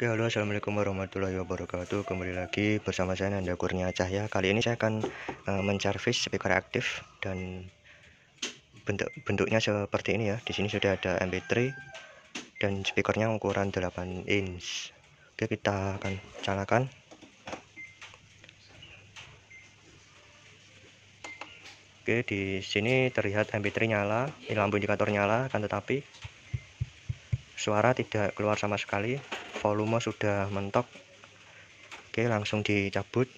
Oke halo assalamualaikum warahmatullahi wabarakatuh kembali lagi bersama saya Nanda Kurnia Cahya kali ini saya akan uh, eh, mencarvis speaker aktif dan bentuk bentuknya seperti ini ya di sini sudah ada MP3 dan speakernya ukuran 8 inch Oke kita akan calakan Oke, di sini terlihat MP3 nyala, lampu indikator nyala, akan tetapi suara tidak keluar sama sekali volume sudah mentok oke langsung dicabut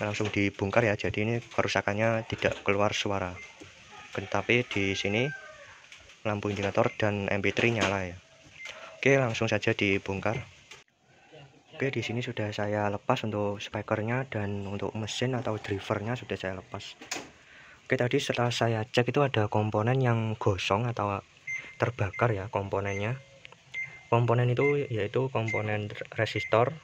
langsung dibongkar ya jadi ini kerusakannya tidak keluar suara Tetapi di sini lampu indikator dan mp3 nyala ya oke langsung saja dibongkar oke di sini sudah saya lepas untuk speakernya dan untuk mesin atau drivernya sudah saya lepas oke tadi setelah saya cek itu ada komponen yang gosong atau terbakar ya komponennya komponen itu yaitu komponen resistor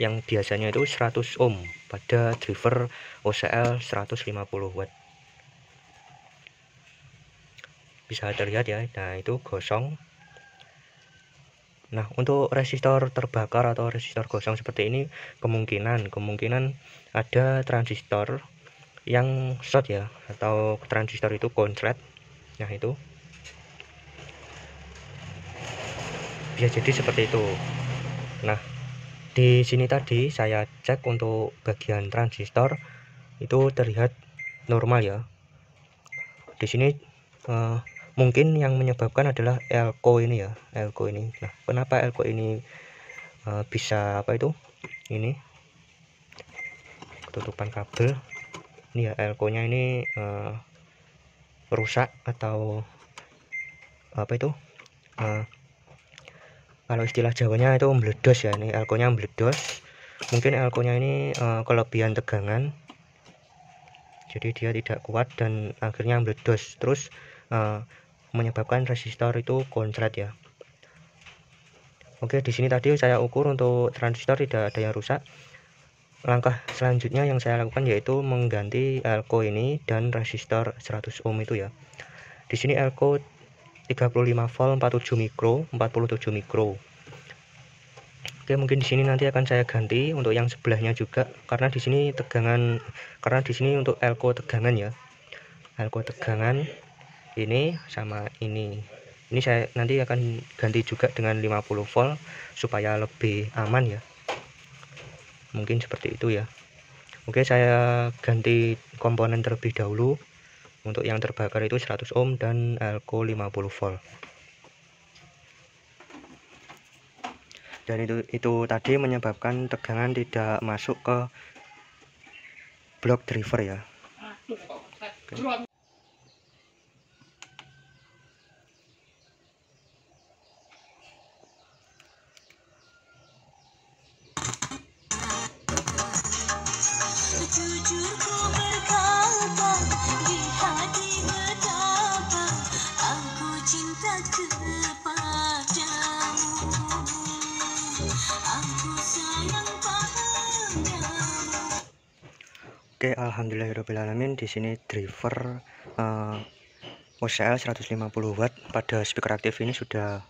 yang biasanya itu 100 ohm pada driver OCL 150 watt bisa terlihat ya nah itu gosong nah untuk resistor terbakar atau resistor gosong seperti ini kemungkinan kemungkinan ada transistor yang short ya atau transistor itu konslet nah itu bisa jadi seperti itu nah di sini tadi saya cek untuk bagian transistor itu terlihat normal ya di sini uh, mungkin yang menyebabkan adalah elko ini ya elko ini nah kenapa elko ini uh, bisa apa itu ini tutupan kabel ini ya elko nya ini uh, rusak atau apa itu uh, kalau istilah jawanya itu meledos ya ini elkonya meledos mungkin elkonya ini uh, kelebihan tegangan jadi dia tidak kuat dan akhirnya meledos terus uh, menyebabkan resistor itu konslet ya Oke di sini tadi saya ukur untuk transistor tidak ada yang rusak langkah selanjutnya yang saya lakukan yaitu mengganti elko ini dan resistor 100 ohm itu ya di sini elko 35 volt 47 mikro 47 mikro Oke mungkin di sini nanti akan saya ganti untuk yang sebelahnya juga karena di sini tegangan karena di sini untuk elko tegangan ya elko tegangan ini sama ini ini saya nanti akan ganti juga dengan 50 volt supaya lebih aman ya mungkin seperti itu ya Oke saya ganti komponen terlebih dahulu untuk yang terbakar itu 100 ohm dan elko 50 volt dan itu itu tadi menyebabkan tegangan tidak masuk ke blok driver ya ah, okay. Oke, alhamdulillahirobbilalamin. Di sini driver uh, OCL 150 watt pada speaker aktif ini sudah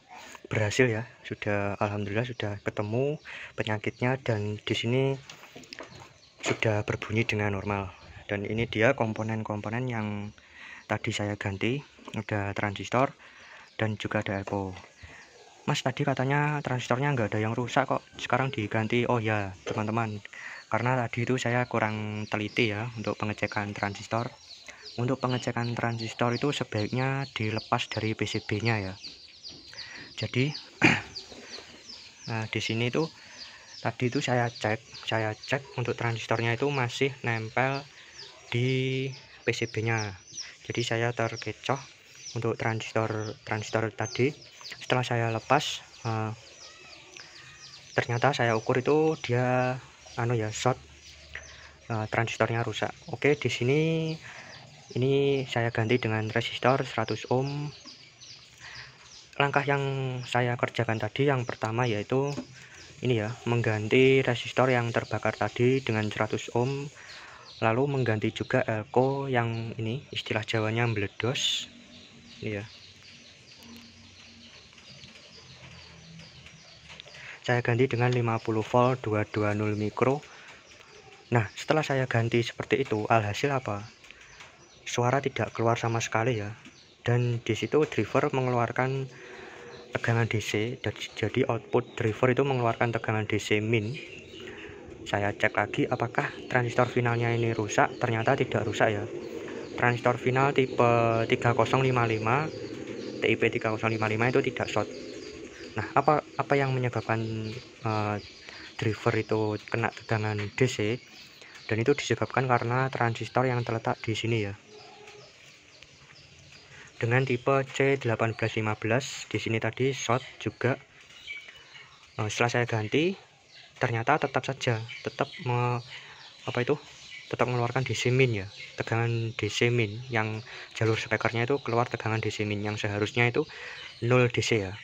berhasil ya. Sudah alhamdulillah sudah ketemu penyakitnya dan di sini sudah berbunyi dengan normal. Dan ini dia komponen-komponen yang tadi saya ganti. Ada transistor dan juga ada echo. Mas tadi katanya transistornya nggak ada yang rusak kok. Sekarang diganti. Oh ya, teman-teman karena tadi itu saya kurang teliti ya untuk pengecekan transistor untuk pengecekan transistor itu sebaiknya dilepas dari PCB nya ya jadi nah di sini itu tadi itu saya cek saya cek untuk transistornya itu masih nempel di PCB nya jadi saya terkecoh untuk transistor transistor tadi setelah saya lepas eh, ternyata saya ukur itu dia anu ya short uh, transistornya rusak oke okay, di sini ini saya ganti dengan resistor 100 ohm langkah yang saya kerjakan tadi yang pertama yaitu ini ya mengganti resistor yang terbakar tadi dengan 100 ohm lalu mengganti juga elko yang ini istilah jawanya meledos ini ya saya ganti dengan 50 volt 220 mikro nah setelah saya ganti seperti itu alhasil apa suara tidak keluar sama sekali ya dan disitu driver mengeluarkan tegangan DC jadi output driver itu mengeluarkan tegangan DC min saya cek lagi apakah transistor finalnya ini rusak ternyata tidak rusak ya transistor final tipe 3055 TIP 3055 itu tidak short Nah, apa apa yang menyebabkan uh, driver itu kena tegangan DC? Ya? Dan itu disebabkan karena transistor yang terletak di sini ya. Dengan tipe C1815 di sini tadi short juga uh, setelah saya ganti ternyata tetap saja tetap me, apa itu tetap mengeluarkan DC min ya tegangan DC min yang jalur speakernya itu keluar tegangan DC min yang seharusnya itu 0 DC ya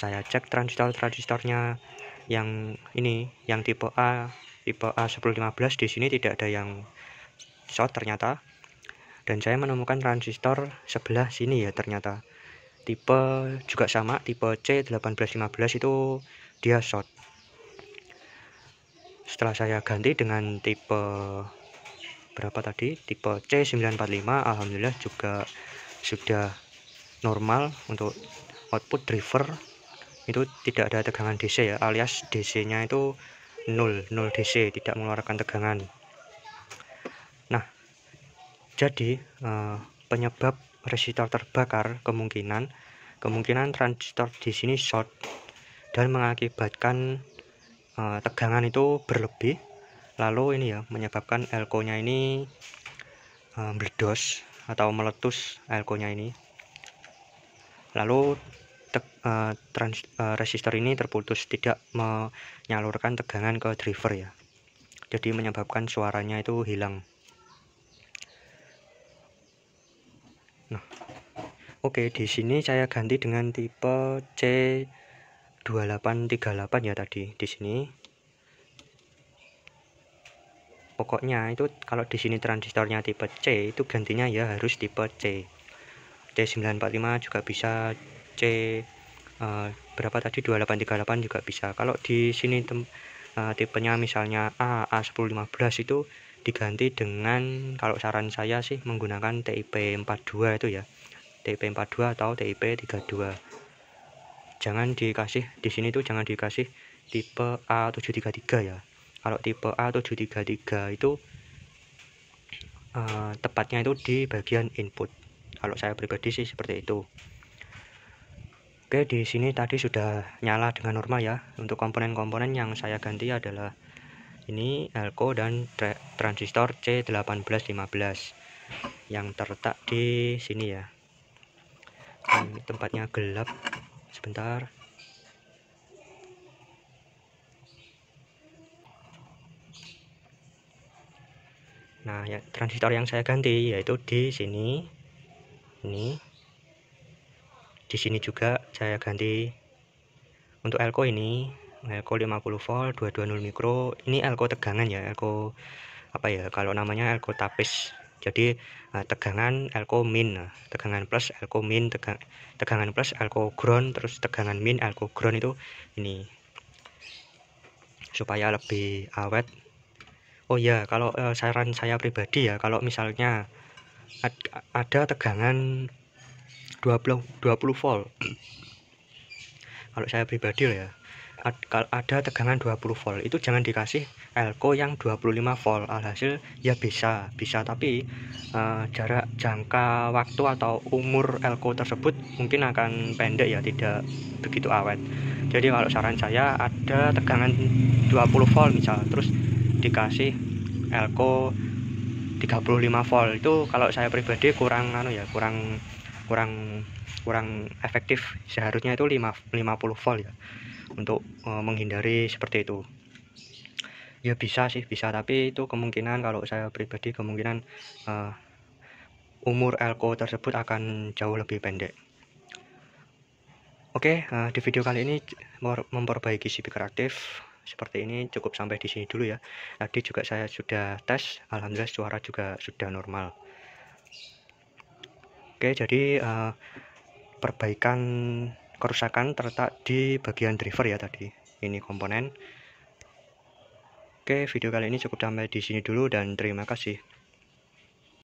saya cek transistor-transistornya yang ini yang tipe A tipe A1015 di sini tidak ada yang short ternyata dan saya menemukan transistor sebelah sini ya ternyata tipe juga sama tipe C1815 itu dia short setelah saya ganti dengan tipe berapa tadi tipe C945 Alhamdulillah juga sudah normal untuk output driver itu tidak ada tegangan DC ya alias DC nya itu 0 0 DC tidak mengeluarkan tegangan nah jadi eh, penyebab resistor terbakar kemungkinan kemungkinan transistor di sini short dan mengakibatkan eh, tegangan itu berlebih lalu ini ya menyebabkan elko nya ini eh, atau meletus elko nya ini lalu tek uh, trans uh, resistor ini terputus tidak menyalurkan tegangan ke driver ya jadi menyebabkan suaranya itu hilang nah oke okay, di sini saya ganti dengan tipe C2838 ya tadi di sini pokoknya itu kalau di sini transistornya tipe C itu gantinya ya harus tipe C C945 juga bisa C uh, berapa tadi 2838 juga bisa kalau di sini tem, uh, tipenya misalnya A A1015 itu diganti dengan kalau saran saya sih menggunakan TIP 42 itu ya TIP 42 atau TIP 32 jangan dikasih di sini tuh jangan dikasih tipe A733 ya kalau tipe A733 itu uh, tepatnya itu di bagian input kalau saya pribadi sih seperti itu Oke, di sini tadi sudah nyala dengan normal ya. Untuk komponen-komponen yang saya ganti adalah ini elko dan transistor C1815 yang terletak di sini ya. Ini tempatnya gelap. Sebentar. Nah, ya, transistor yang saya ganti yaitu di sini. Ini di sini juga saya ganti untuk elko ini elko 50 volt 220 mikro ini elko tegangan ya elko apa ya kalau namanya elko tapis jadi eh, tegangan elko min nah, tegangan plus elko min tegang, tegangan plus elko ground terus tegangan min elko ground itu ini supaya lebih awet oh ya kalau eh, saran saya pribadi ya kalau misalnya ada tegangan 20 20 volt kalau saya pribadi ya, ya ada tegangan 20 volt itu jangan dikasih elko yang 25 volt alhasil ya bisa bisa tapi uh, jarak jangka waktu atau umur elko tersebut mungkin akan pendek ya tidak begitu awet jadi kalau saran saya ada tegangan 20 volt misal terus dikasih elko 35 volt itu kalau saya pribadi kurang anu ya kurang kurang kurang efektif seharusnya itu 5, 50 volt ya untuk e, menghindari seperti itu ya bisa sih bisa tapi itu kemungkinan kalau saya pribadi kemungkinan e, umur elko tersebut akan jauh lebih pendek Oke, e, di video kali ini memperbaiki speaker aktif seperti ini cukup sampai di sini dulu ya. Tadi juga saya sudah tes, alhamdulillah suara juga sudah normal. Oke, jadi uh, perbaikan kerusakan terletak di bagian driver ya tadi. Ini komponen. Oke, video kali ini cukup sampai di sini dulu dan terima kasih.